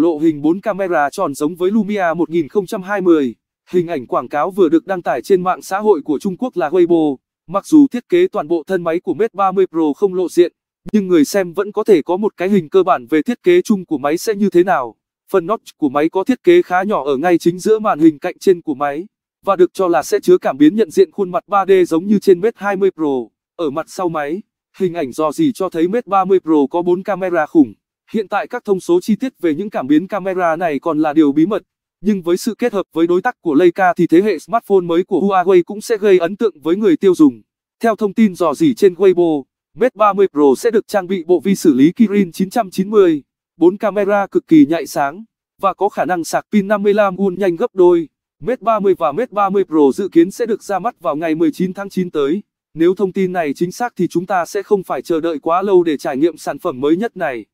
Lộ hình 4 camera tròn giống với Lumia 1020. Hình ảnh quảng cáo vừa được đăng tải trên mạng xã hội của Trung Quốc là Weibo. Mặc dù thiết kế toàn bộ thân máy của Mate 30 Pro không lộ diện, nhưng người xem vẫn có thể có một cái hình cơ bản về thiết kế chung của máy sẽ như thế nào. Phần notch của máy có thiết kế khá nhỏ ở ngay chính giữa màn hình cạnh trên của máy, và được cho là sẽ chứa cảm biến nhận diện khuôn mặt 3D giống như trên Mate 20 Pro. Ở mặt sau máy, hình ảnh dò dỉ cho thấy Mate 30 Pro có 4 camera khủng. Hiện tại các thông số chi tiết về những cảm biến camera này còn là điều bí mật, nhưng với sự kết hợp với đối tác của Leica thì thế hệ smartphone mới của Huawei cũng sẽ gây ấn tượng với người tiêu dùng. Theo thông tin dò dỉ trên Weibo, Mate 30 Pro sẽ được trang bị bộ vi xử lý Kirin 990, 4 camera cực kỳ nhạy sáng và có khả năng sạc pin 55W nhanh gấp đôi. Mate 30 và Mate 30 Pro dự kiến sẽ được ra mắt vào ngày 19 tháng 9 tới. Nếu thông tin này chính xác thì chúng ta sẽ không phải chờ đợi quá lâu để trải nghiệm sản phẩm mới nhất này.